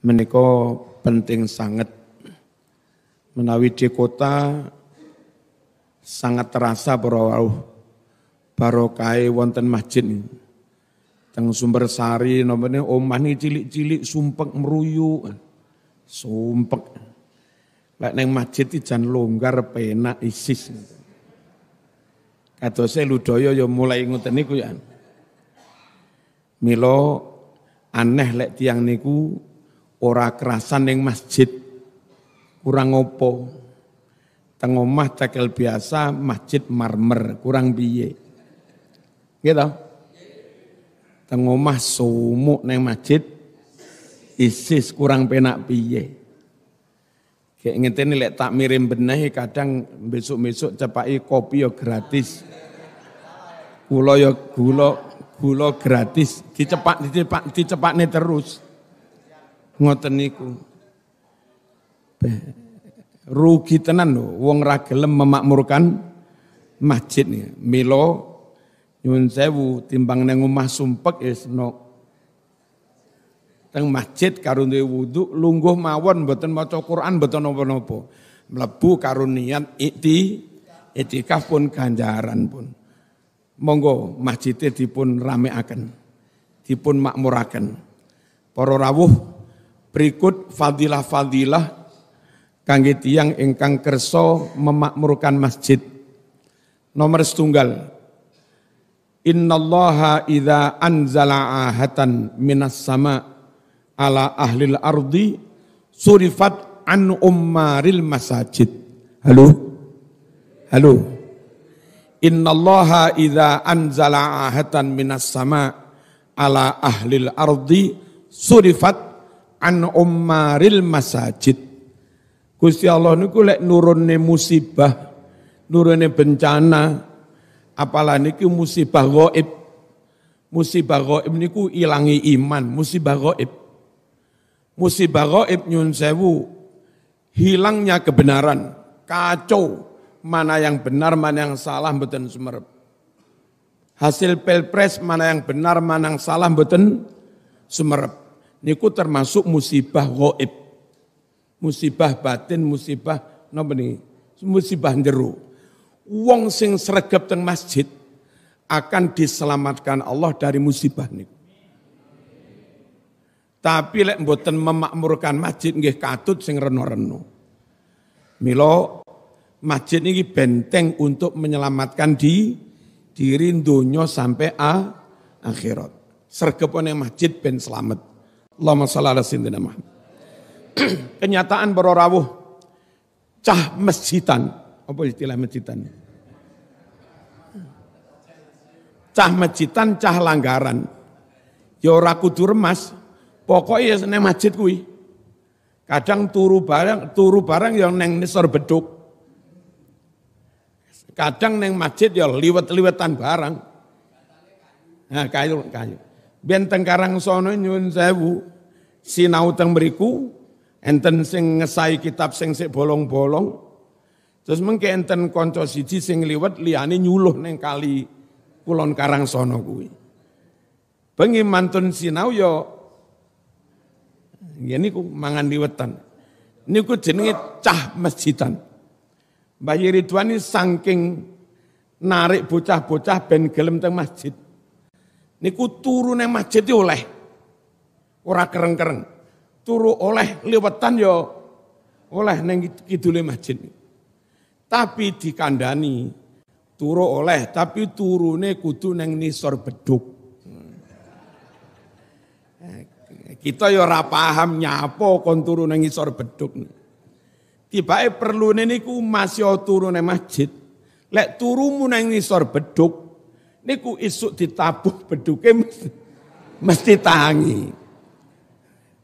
menika penting sangat menawi di kota sangat terasa bahwa barokai e wonten masjid teng sumber sari nomornya omah ini cilik-cilik sumpek meruyu sumpek lek neng masjid jan longgar penak isis saya ludoyo yo mulai ngoten niku ya milo aneh lek tiang niku ora kerasan yang masjid kurang opo tengomah cekel biasa masjid marmer kurang biye gitu tengomah sumuk yang masjid isis kurang penak biye kayak ini lek tak mirim benahi kadang besok-besok cepai kopi yo ya gratis gula yo ya gula gula gratis dicepak dicepak nih terus ngoten niku. Rugi tenan lho wong ra gelem memakmurkan masjid nih. Milo nyuwun sewu timbang nang omah sumpek ya senok. Teng masjid karo duwe wudu lungguh mawon mboten maca Quran mboten napa-napa. Mlebu karo niat ikti itikaf pun ganjaran pun. Monggo masjidnya dipun rameaken, dipun makmuraken. Para rawuh Berikut fadilah-fadilah kangge tiang ingkang kerso memakmurkan masjid. Nomor setunggal. Innallaha idza anzala ahatan minas sama ala ahlil ardi surifat an ummaril masajid. Halo? Halo? Innallaha idza anzala ahatan minas sama ala ahlil ardi surifat an ummaril masajid. Gusti Allah niku lek nurunne musibah, nurunne bencana, apalah niki musibah gaib. Musibah gaib niku ilangi iman, musibah gaib. Musibah gaib nyun sewu, hilangnya kebenaran, kacau, mana yang benar, mana yang salah, mboten sumerep. Hasil pilpres mana yang benar, mana yang salah, mboten sumerep niku termasuk musibah goib. Musibah batin, musibah napa nih? Musibah jeru. Wong sing sregep teng masjid akan diselamatkan Allah dari musibah niku. Tapi lek mboten memakmurkan masjid nggih katut sing reno-reno. Milo masjid ini benteng untuk menyelamatkan di diri dunia sampai a, akhirat. Sergepone masjid ben selamat. Allahumma shalli ala sayyidina Muhammad. Kenyataan berorawuh cah masjidan. Apa istilah masjidan? Cah masjidan, cah langgaran. Ya ora kudu remas, pokoke ya nang masjid kuwi. Kadang turu barang, turu barang yang neng nisor beduk. Kadang neng masjid ya liwet-liwetan barang. Nah, kayu kayu. Benteng karang sono nyun sewu. Sinau teng beriku. Enten sing ngesai kitab sing sik bolong-bolong. Terus mengke enten konco siji sing liwat liani nyuluh neng kali kulon karang sono kuwi. Bengi mantun sinau yo ya ku mangan liwetan. ku jenenge cah masjidan. Mbah Ridwani saking narik bocah-bocah ben gelem teng masjid. Niku turu neng masjid itu oleh. Ora kereng-kereng. Turu oleh liwetan yo oleh neng kidule masjid. Tapi dikandani turu oleh tapi turune kudu neng nisor beduk. Hmm. Eh, kita yo ora paham nyapo kon turu neng nisor beduk. Tibake perlu niku masih turu neng masjid. Lek turumu neng nisor beduk niku isuk ditabuh beduke mesti, mesti tangi.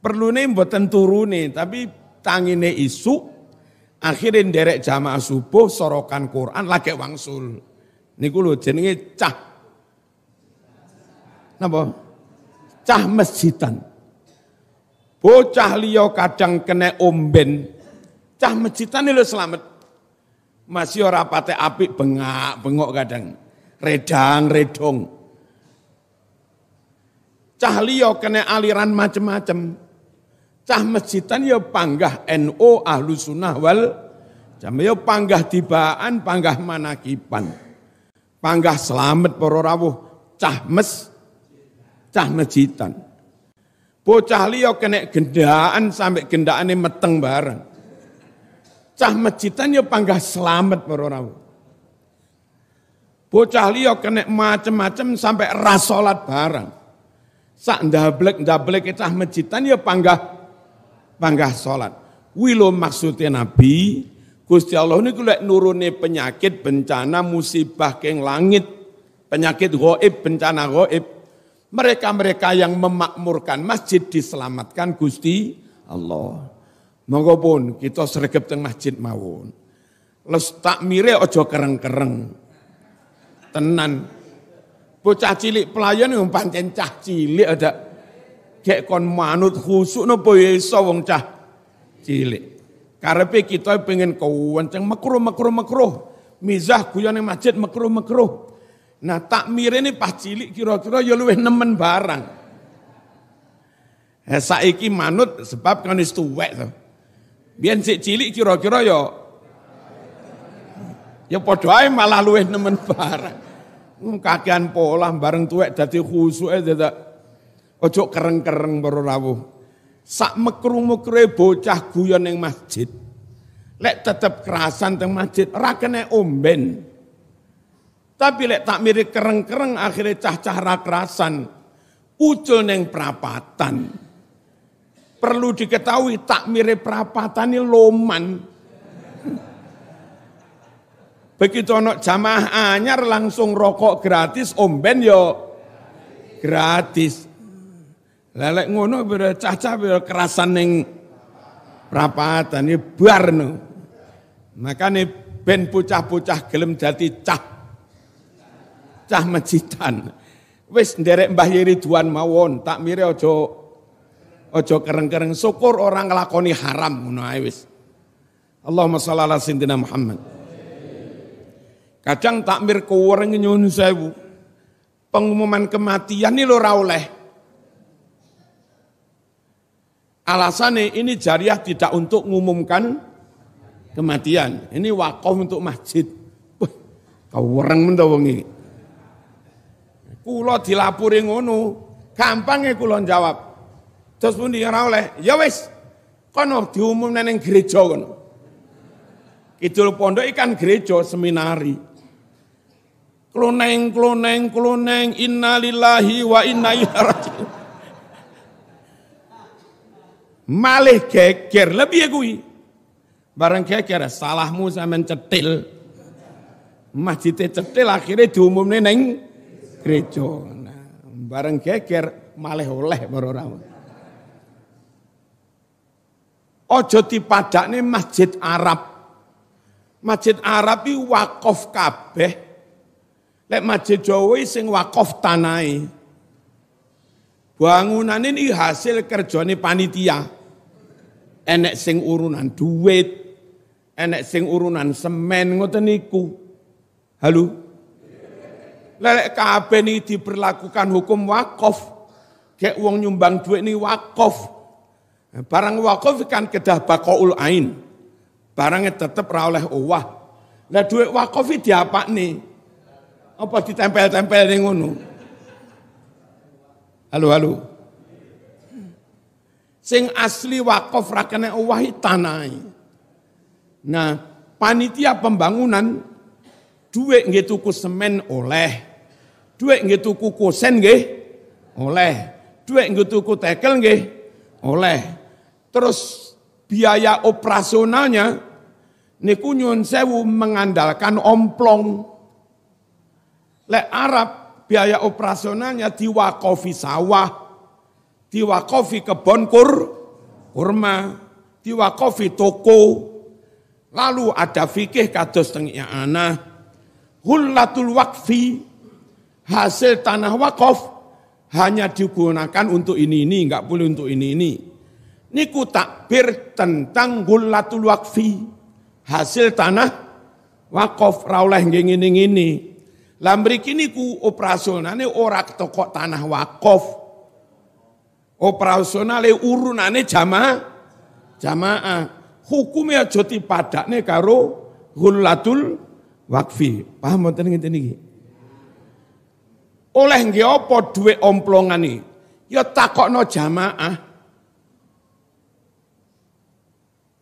Perlu buat mboten turune, tapi tangine isuk akhirnya derek jamaah subuh sorokan Quran lagi wangsul. Niku lho jenenge cah. Napa? Cah masjidan. Bocah liya kadang kena omben. Cah masjidan lho selamat. Masih ora pate apik bengak-bengok kadang redang redong. Cah liyo kena aliran macem-macem. Cah masjidan ya panggah NO ahlu sunnah wal jam ya panggah tibaan, panggah manakipan. Panggah selamat poro rawuh cah mes cah masjidan. Bocah liyo kena gendaan sampai ini meteng bareng. Cah masjidan ya panggah selamat poro rawuh. Bocah liok kena macem-macem sampai rasolat barang. Sak ndablek ndablek e cah mejitan ya panggah panggah solat. Wilo maksudnya Nabi Gusti Allah ini kulek nurune penyakit bencana musibah keng langit penyakit goib bencana goib mereka-mereka yang memakmurkan masjid diselamatkan Gusti Allah. Monggo pun kita sregep teng masjid mawon. Les mire ojo kereng-kereng tenan. Bocah cilik pelayan yang pancen cah cilik ada. Gek kon manut khusuk nopo ya iso wong cah cilik. Karepe kita pengen kewenceng makro makro, makro. Mizah guyon masjid makro makro. Nah takmir ini pas cilik kira-kira ya luwih nemen barang. Eh, saiki manut sebab kan wis tuwek to. si cilik kira-kira ya Ya padha malah luwih nemen barang. Hmm, Kakean pola bareng tuwek dadi khusuke dadak ojo kereng-kereng para rawuh. Sak mekru-mekre bocah guyon ning masjid. Lek tetep kerasan teng masjid ra kene omben. Tapi lek tak mirip kereng-kereng akhirnya cah-cah ra kerasan. Ucul neng prapatan. Perlu diketahui tak mirip prapatan ini loman. Begitu anak jamaah anyar langsung rokok gratis, omben yo ya gratis. Lelek ngono bila caca bila kerasan neng perapatan ini ya bar no. nih ben pucah-pucah gelem jati cah cah majitan. Wis nderek Mbah Yeri duan mawon, tak mire ojo ojo kereng-kereng syukur orang ngelakoni haram ngono wis. Allahumma shalli ala Muhammad. Kadang takmir kuwering nyun sewu. Pengumuman kematian ini lo rauleh. Alasannya ini jariah tidak untuk mengumumkan kematian. Ini wakaf untuk masjid. Wah, kau orang mendawang ini. Kulo dilapuri ngono. Gampang ya kulo jawab. Terus pun dia oleh, ya wis. Kono diumum neneng gereja kono. Kidul pondok ikan gereja seminari. Kloneng, kloneng, kloneng, innalillahi wa inna ilaihi Malih geger, lebih ya kuwi bareng geger, salahmu sama cetil. Masjidnya cetil akhirnya diumumnya neng gereja. Nah, bareng geger, malih oleh baru orang. Ojo dipadakne masjid Arab. Masjid Arab iki wakaf kabeh Lek masjid Jawa sing wakof tanai. Bangunan ini hasil kerjane panitia. Enek sing urunan duit, enek sing urunan semen ngoten niku. Halo. Lek kabeh ini diperlakukan hukum wakof Kayak uang nyumbang duit ini wakof nah, Barang wakof kan kedah bakoul ain. Barangnya tetap rawleh oleh owah. duit duit ini diapa nih? apa ditempel-tempel ning ngono. Halo halo. Sing asli wakaf ra kena owahi Nah, panitia pembangunan duit nggih tuku semen oleh. Duit nggih tuku kosen nggih oleh. Duit nggih tuku tekel nggih oleh. Terus biaya operasionalnya niku nyun sewu mengandalkan omplong. Lek Arab biaya operasionalnya diwakofi sawah, diwakofi kebon kur, kurma, diwakofi toko. Lalu ada fikih kados tengiknya ana hulatul wakfi, hasil tanah wakof hanya digunakan untuk ini ini, nggak boleh untuk ini ini. Niku takbir tentang hulatul wakfi, hasil tanah wakof rauleh ngene ini. Lah mriki niku operasionalnya orang toko tanah wakaf. Operasionale urunane jamaah jamaah. Hukumnya aja dipadakne karo ghullatul wakfi. Paham mboten ngene niki? Oleh nggih apa dhuwit omplongan iki? Ya no jamaah.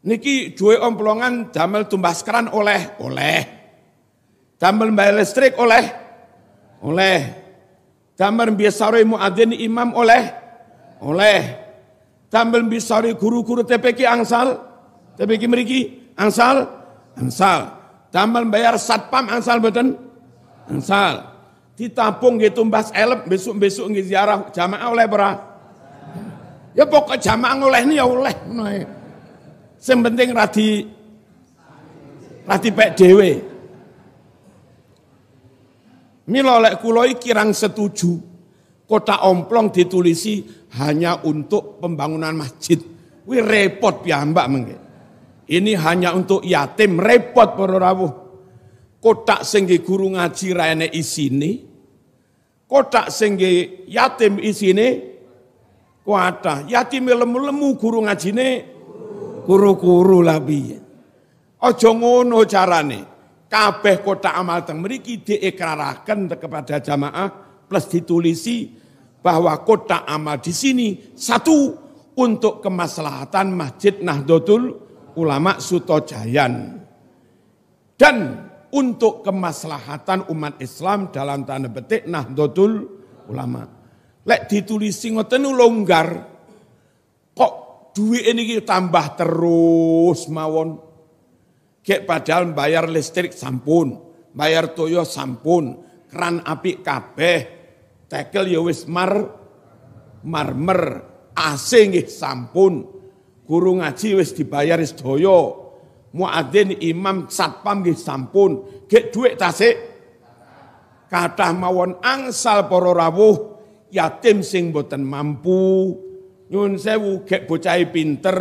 Niki duwe omplongan damel tumbas oleh oleh Tambal bayar listrik oleh oleh. Tambal biasari muadzin imam oleh oleh. Tambal biasari guru-guru TPK angsal TPK meriki angsal angsal. Tambal bayar satpam angsal beten angsal. Ditampung gitu mbas elep besok-besok ngeziarah jamaah oleh berah. Ya pokok jamaah oleh ini ya oleh. Nah, Sing penting radi radi pek dewe. Mila lek kula kirang setuju kota omplong ditulisi hanya untuk pembangunan masjid. Wih repot piyambak mengke. Ini hanya untuk yatim repot para rawuh. Kotak sing guru ngaji ra enek isine. Kotak sing yatim isine kuatah. Yatim lemu-lemu guru ngajine kuru-kuru lah piye. Aja ngono carane kabeh kota amal teng mriki diikrarakan kepada jamaah plus ditulisi bahwa kota amal di sini satu untuk kemaslahatan Masjid Nahdlatul Ulama Sutojayan dan untuk kemaslahatan umat Islam dalam tanda petik Nahdlatul Ulama. Lek ditulisi ngoten longgar kok duit ini tambah terus mawon Gek padahal bayar listrik sampun, bayar toyo sampun, keran api kabeh, tekel ya marmer, AC nggih sampun. Guru ngaji wis dibayar sedaya. Muadzin imam satpam nggih sampun. Gek duit tasik. Kathah mawon angsal para yatim sing boten mampu. Nyun sewu gek bocah e pinter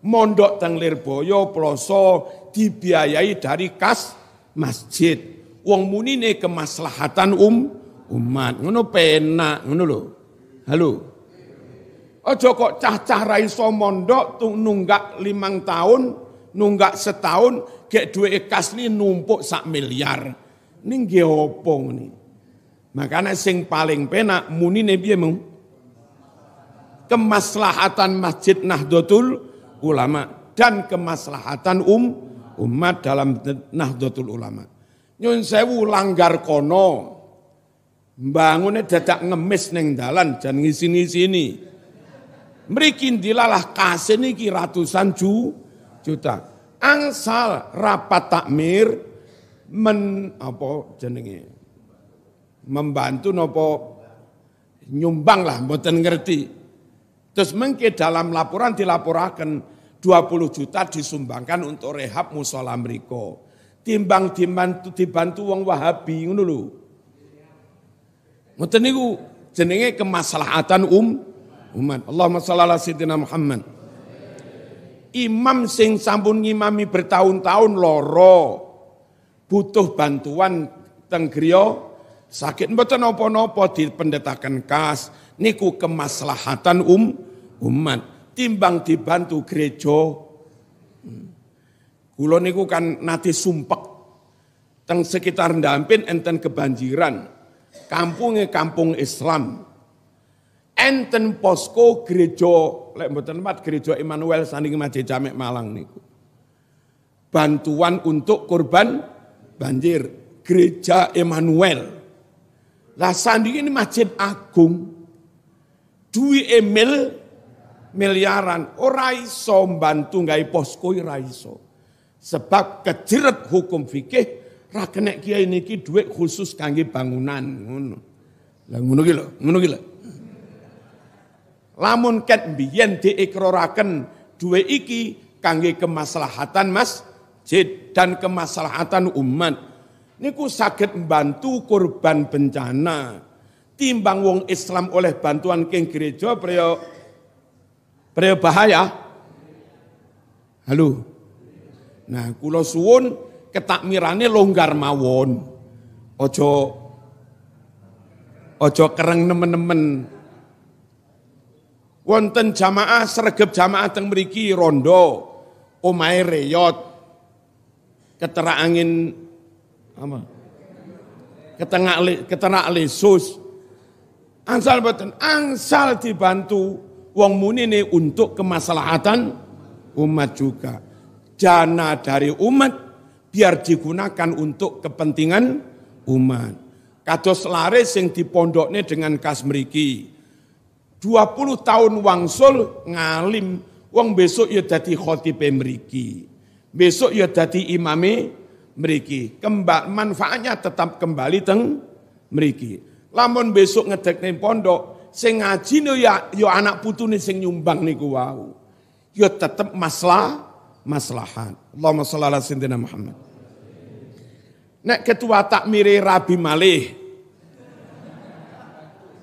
mondok teng Lirboyo ploso dibiayai dari kas masjid. Wong munine kemaslahatan um umat. Ngono penak, ngono lho. Halo. Ojo kok cah-cah ra iso mondok nunggak limang tahun, nunggak setahun, gek duwe kasni numpuk sak miliar. Ning nggih opo ngene. Makanya sing paling penak munine piye mung? Kemaslahatan Masjid Nahdlatul Ulama dan kemaslahatan um umat dalam Nahdlatul Ulama. Nyun sewu langgar kono. Bangunnya dadak ngemis neng dalan dan ngisini-sini. Merikin dilalah ini ki ratusan ju, juta. Angsal rapat takmir men apa jenenge? Membantu nopo nyumbang lah mboten ngerti. Terus mungkin dalam laporan dilaporakan 20 juta disumbangkan untuk rehab musola mereka. Timbang dibantu dibantu wong Wahabi ngono lho. Ngoten niku jenenge kemaslahatan um umat. Allahumma shalli ala sayyidina Muhammad. Imam sing sampun ngimami bertahun-tahun loro butuh bantuan teng sakit mboten napa-napa pendetakan kas niku kemaslahatan um umat timbang dibantu gereja. Hmm. Kulo niku kan nate sumpek teng sekitar Ndampin enten kebanjiran. Kampungnya kampung Islam. Enten posko gereja lek mboten mat gereja Immanuel sanding Masjid Jamek Malang niku. Bantuan untuk korban banjir gereja Immanuel. Lah sandi ini masjid agung. Dwi Emil miliaran ora oh, iso mbantu gawe pos kuwi ora iso. Sebab kejeret hukum fikih ra kenek kiai niki dhuwit khusus kangge bangunan ngono. Lah ngono ki lho, ngono ki lho. Lamun ket mbiyen diikroraken dhuwit iki kangge kemaslahatan mas dan kemaslahatan umat. Niku saged membantu korban bencana. Timbang wong Islam oleh bantuan king gereja priyo Pria bahaya. Halo. Nah, kula suwun ketakmirane longgar mawon. Ojo ojo kereng nemen-nemen. Wonten jamaah sergap jamaah teng mriki rondo omahe reyot. Ketera angin apa? Ketengak keterak lesus. Angsal boten, angsal dibantu Wong muni ini untuk kemaslahatan umat juga. Jana dari umat biar digunakan untuk kepentingan umat. Kados lare sing dipondokne dengan kas meriki. 20 tahun wangsul ngalim, wong besok ya dadi khotib meriki. Besok ya dadi imame meriki. Kembal manfaatnya tetap kembali teng meriki. Lamun besok ngedekne pondok, Sing ngaji ya ya anak putune sing nyumbang niku wau. Ya tetep maslah maslahan. Allahumma shalli ala sayyidina Muhammad. Nek ketua takmiri Rabi Malih.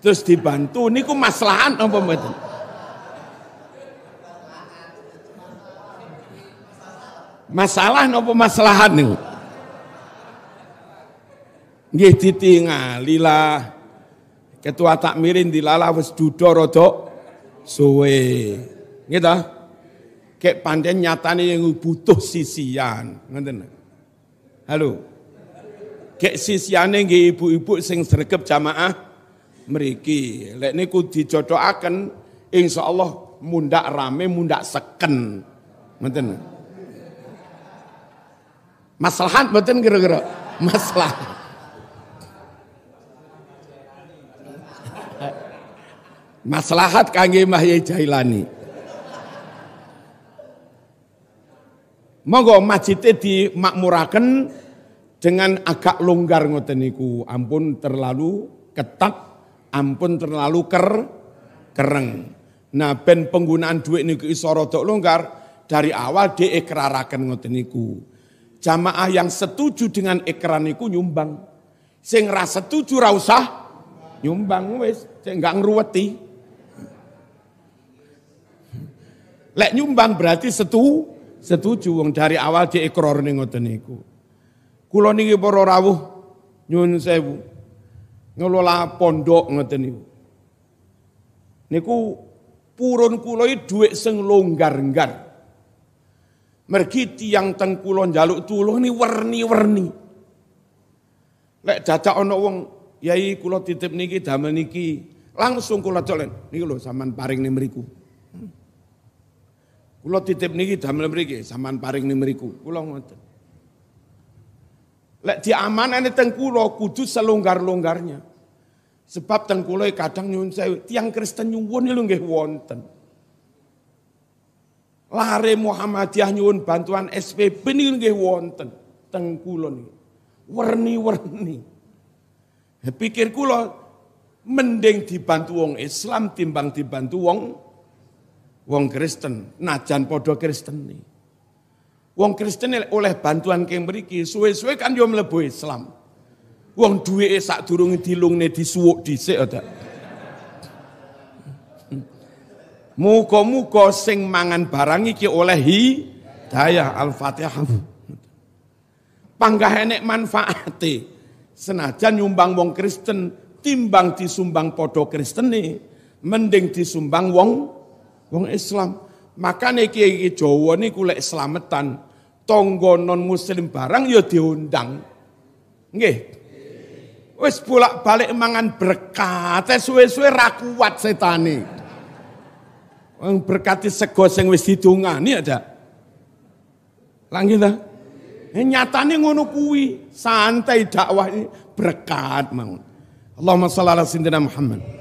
Terus dibantu niku maslahan apa mboten? Masalah napa maslahan niku? Nggih ditingali lah. Ketua takmirin dilala wis dudo rada suwe. Nggih ta? Kek panjen nyatane yang butuh sisian, ngoten. Halo. Kek sisiane nggih ibu-ibu sing sregep jamaah mriki. Lek niku dijodhokaken insyaallah mundak rame, mundak seken. Ngoten. Maslahat mboten kira-kira. Maslahat. Maslahat kangge Mahye Jailani. Monggo masjidnya dimakmuraken dengan agak longgar ngoten niku. Ampun terlalu ketat, ampun terlalu ker kereng. Nah ben penggunaan duit niku iso rodok longgar dari awal de ikraraken ngoten niku. Jamaah yang setuju dengan ikran niku nyumbang. Sing ra setuju ra usah nyumbang wis, enggak ngruweti. Lek nyumbang berarti setu, setuju wong dari awal di ekor ning ngoten niku. Kula niki para rawuh nyun sewu. Ngelola pondok ngoten niku. Niku purun kula iki dhuwit sing longgar-enggar. Mergi yang teng kula njaluk tulung ni werni-werni. Lek dadak ana wong yai kula titip niki damel niki langsung kula colen niku lho sampean paring ning mriku. Kulo titip niki damel mriki, sampean paring ni mriku. Kulo ngoten. Lek diamanane teng kula kudu selonggar-longgarnya. Sebab teng kula kadang nyuwun saya tiang Kristen nyuwun lho nggih wonten. Lare Muhammadiyah nyuwun bantuan SPP niku nggih wonten teng kula niki. Werni-werni. Pikir kulo mending dibantu wong Islam timbang dibantu wong wong Kristen, najan podo Kristen nih. Wong Kristen oleh bantuan keng mriki suwe-suwe kan yo mlebu Islam. Wong duwe sak durunge dilungne disuwuk dhisik ora. Muga-muga sing mangan barang iki oleh hidayah Al-Fatihah. Panggah enek manfaate. Senajan nyumbang wong Kristen timbang disumbang podo Kristen nih. Mending disumbang wong Wong Islam. Makanya kiai Jawa niku lek selamatan tonggo non muslim barang ya diundang. Nggih. Wis bolak-balik mangan berkat, eh, suwe-suwe ra kuat setane. Wong berkati sego sing wis didungani ada. Ya, Langit ta? Eh, nyatane ngono kuwi, santai dakwah ini berkat mau. Allahumma shalli ala sayyidina Muhammad.